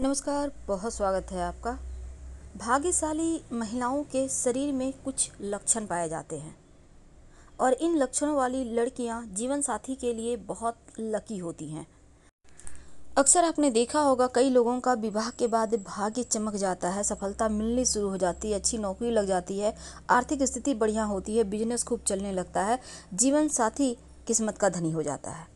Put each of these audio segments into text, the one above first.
नमस्कार बहुत स्वागत है आपका भाग्यशाली महिलाओं के शरीर में कुछ लक्षण पाए जाते हैं और इन लक्षणों वाली लड़कियां जीवन साथी के लिए बहुत लकी होती हैं अक्सर आपने देखा होगा कई लोगों का विवाह के बाद भाग्य चमक जाता है सफलता मिलनी शुरू हो जाती है अच्छी नौकरी लग जाती है आर्थिक स्थिति बढ़िया होती है बिजनेस खूब चलने लगता है जीवन साथी किस्मत का धनी हो जाता है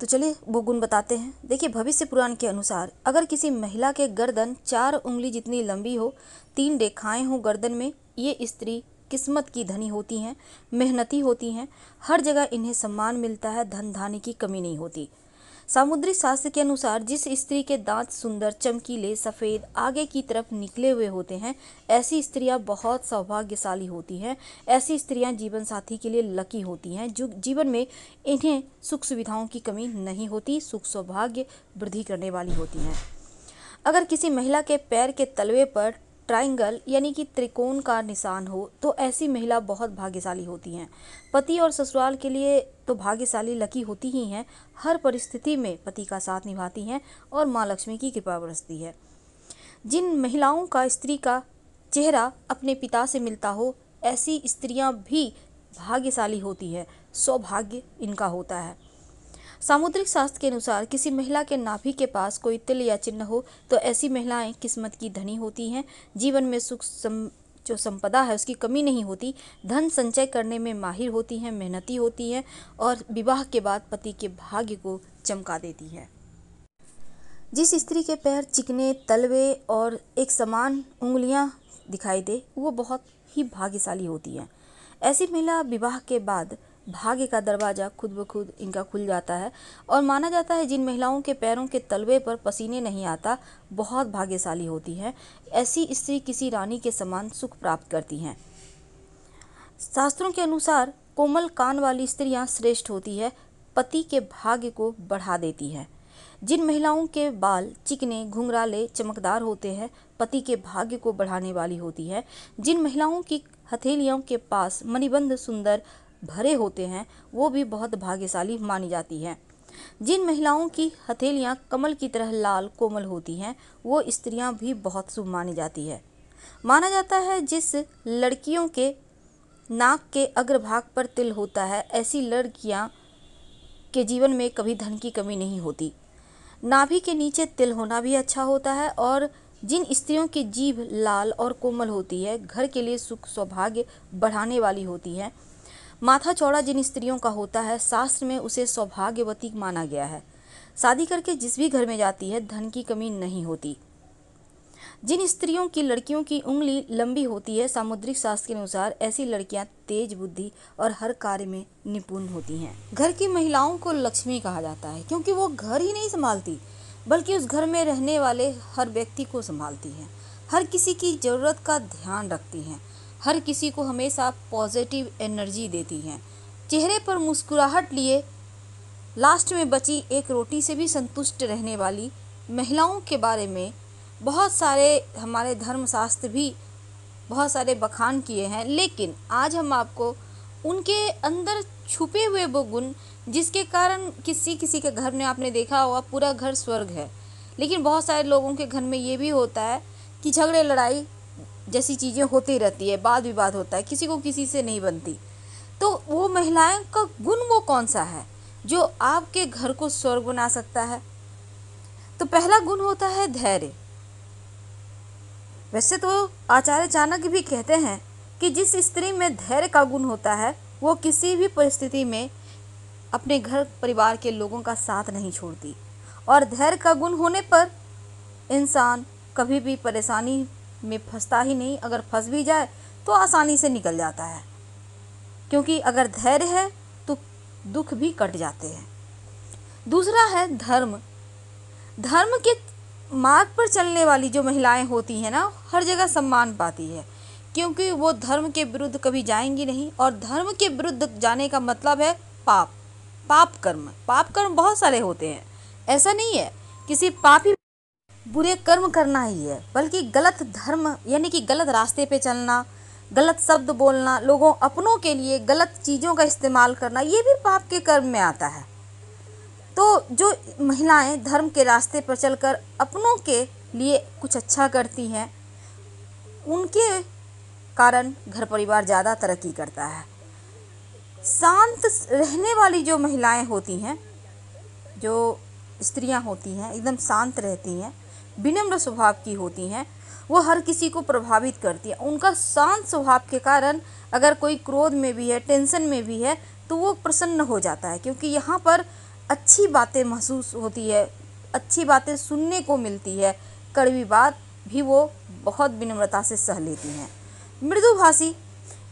तो चलिए वो गुण बताते हैं देखिए भविष्य पुराण के अनुसार अगर किसी महिला के गर्दन चार उंगली जितनी लंबी हो तीन रेखाएं हों गर्दन में ये स्त्री किस्मत की धनी होती हैं मेहनती होती हैं हर जगह इन्हें सम्मान मिलता है धन धानी की कमी नहीं होती सामुद्रिक शास्त्र के अनुसार जिस स्त्री के दांत सुंदर चमकीले सफ़ेद आगे की तरफ निकले हुए होते हैं ऐसी स्त्रियां बहुत सौभाग्यशाली होती हैं ऐसी स्त्रियां जीवन साथी के लिए लकी होती हैं जो जीवन में इन्हें सुख सुविधाओं की कमी नहीं होती सुख सौभाग्य वृद्धि करने वाली होती हैं अगर किसी महिला के पैर के तलवे पर ट्राइंगल यानी कि त्रिकोण का निशान हो तो ऐसी महिला बहुत भाग्यशाली होती हैं पति और ससुराल के लिए तो भाग्यशाली लकी होती ही हैं हर परिस्थिति में पति का साथ निभाती हैं और माँ लक्ष्मी की कृपा बरसती है जिन महिलाओं का स्त्री का चेहरा अपने पिता से मिलता हो ऐसी स्त्रियाँ भी भाग्यशाली होती है सौभाग्य इनका होता है सामुद्रिक शास्त्र के अनुसार किसी महिला के नाभि के पास कोई तिल या चिन्ह हो तो ऐसी महिलाएं किस्मत की धनी होती हैं जीवन में सुख सम, जो संपदा है उसकी कमी नहीं होती धन संचय करने में माहिर होती हैं मेहनती होती हैं और विवाह के बाद पति के भाग्य को चमका देती हैं जिस स्त्री के पैर चिकने तलवे और एक समान उंगलियां दिखाई दे वो बहुत ही भाग्यशाली होती हैं ऐसी महिला विवाह के बाद भाग्य का दरवाज़ा खुद ब खुद इनका खुल जाता है और माना जाता है जिन महिलाओं के पैरों के तलवे पर पसीने नहीं आता बहुत भाग्यशाली होती हैं ऐसी स्त्री किसी रानी के समान सुख प्राप्त करती हैं शास्त्रों के अनुसार कोमल कान वाली स्त्रियां श्रेष्ठ होती है पति के भाग्य को बढ़ा देती है जिन महिलाओं के बाल चिकने घुंघराले चमकदार होते हैं पति के भाग्य को बढ़ाने वाली होती है जिन महिलाओं की हथेलियों के पास मणिबंध सुंदर भरे होते हैं वो भी बहुत भाग्यशाली मानी जाती है जिन महिलाओं की हथेलियाँ कमल की तरह लाल कोमल होती हैं वो स्त्रियाँ भी बहुत शुभ मानी जाती है माना जाता है जिस लड़कियों के नाक के अग्रभाग पर तिल होता है ऐसी लड़कियाँ के जीवन में कभी धन की कमी नहीं होती नाभि के नीचे तिल होना भी अच्छा होता है और जिन स्त्रियों की जीभ लाल और कोमल होती है घर के लिए सुख सौभाग्य बढ़ाने वाली होती है माथा चौड़ा जिन स्त्रियों का होता है शास्त्र में उसे सौभाग्यवती माना गया है शादी करके जिस भी घर में जाती है धन की कमी नहीं होती जिन स्त्रियों की लड़कियों की उंगली लंबी होती है सामुद्रिक शास्त्र के अनुसार ऐसी लड़कियां तेज बुद्धि और हर कार्य में निपुण होती हैं घर की महिलाओं को लक्ष्मी कहा जाता है क्योंकि वो घर ही नहीं संभालती बल्कि उस घर में रहने वाले हर व्यक्ति को संभालती हैं हर किसी की ज़रूरत का ध्यान रखती हैं हर किसी को हमेशा पॉजिटिव एनर्जी देती हैं चेहरे पर मुस्कुराहट लिए लास्ट में बची एक रोटी से भी संतुष्ट रहने वाली महिलाओं के बारे में बहुत सारे हमारे धर्मशास्त्र भी बहुत सारे बखान किए हैं लेकिन आज हम आपको उनके अंदर छुपे हुए वो गुण जिसके कारण किसी किसी के घर में आपने देखा होगा पूरा घर स्वर्ग है लेकिन बहुत सारे लोगों के घर में ये भी होता है कि झगड़े लड़ाई जैसी चीज़ें होती रहती है वाद विवाद होता है किसी को किसी से नहीं बनती तो वो महिलाएं का गुण वो कौन सा है जो आपके घर को स्वर्ग बना सकता है तो पहला गुण होता है धैर्य वैसे तो आचार्य चाणक्य भी कहते हैं कि जिस स्त्री में धैर्य का गुण होता है वो किसी भी परिस्थिति में अपने घर परिवार के लोगों का साथ नहीं छोड़ती और धैर्य का गुण होने पर इंसान कभी भी परेशानी में फंसता ही नहीं अगर फंस भी जाए तो आसानी से निकल जाता है क्योंकि अगर धैर्य है तो दुख भी कट जाते हैं दूसरा है धर्म धर्म के मार्ग पर चलने वाली जो महिलाएं होती हैं ना हर जगह सम्मान पाती है क्योंकि वो धर्म के विरुद्ध कभी जाएंगी नहीं और धर्म के विरुद्ध जाने का मतलब है पाप पाप कर्म पाप कर्म बहुत सारे होते हैं ऐसा नहीं है किसी पापी बुरे कर्म करना ही है बल्कि गलत धर्म यानी कि गलत रास्ते पे चलना गलत शब्द बोलना लोगों अपनों के लिए गलत चीज़ों का इस्तेमाल करना ये भी पाप के कर्म में आता है तो जो महिलाएं धर्म के रास्ते पर चलकर अपनों के लिए कुछ अच्छा करती हैं उनके कारण घर परिवार ज़्यादा तरक्की करता है शांत रहने वाली जो महिलाएं होती हैं जो स्त्रियां होती हैं एकदम शांत रहती हैं विनम्र स्वभाव की होती हैं वो हर किसी को प्रभावित करती हैं उनका शांत स्वभाव के कारण अगर कोई क्रोध में भी है टेंशन में भी है तो वो प्रसन्न हो जाता है क्योंकि यहाँ पर अच्छी बातें महसूस होती है अच्छी बातें सुनने को मिलती है कड़वी बात भी वो बहुत विनम्रता से सह लेती हैं मृदुभाषी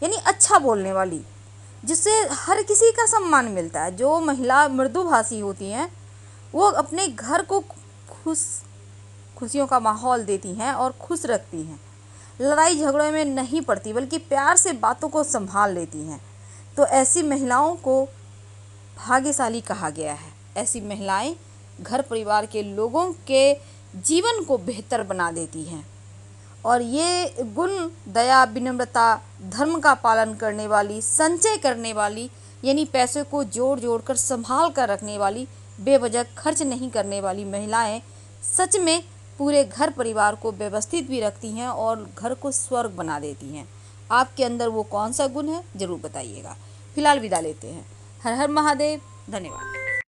यानी अच्छा बोलने वाली जिससे हर किसी का सम्मान मिलता है जो महिला मृदुभाषी होती हैं वो अपने घर को खुश खुशियों का माहौल देती हैं और खुश रखती हैं लड़ाई झगड़ों में नहीं पड़ती बल्कि प्यार से बातों को संभाल लेती हैं तो ऐसी महिलाओं को भाग्यशाली कहा गया है ऐसी महिलाएं घर परिवार के लोगों के जीवन को बेहतर बना देती हैं और ये गुण दया विनम्रता धर्म का पालन करने वाली संचय करने वाली यानी पैसे को जोड़ जोड़ कर संभाल कर रखने वाली बेवजह खर्च नहीं करने वाली महिलाएं सच में पूरे घर परिवार को व्यवस्थित भी रखती हैं और घर को स्वर्ग बना देती हैं आपके अंदर वो कौन सा गुण है ज़रूर बताइएगा फिलहाल विदा लेते हैं हर हर महादेव धन्यवाद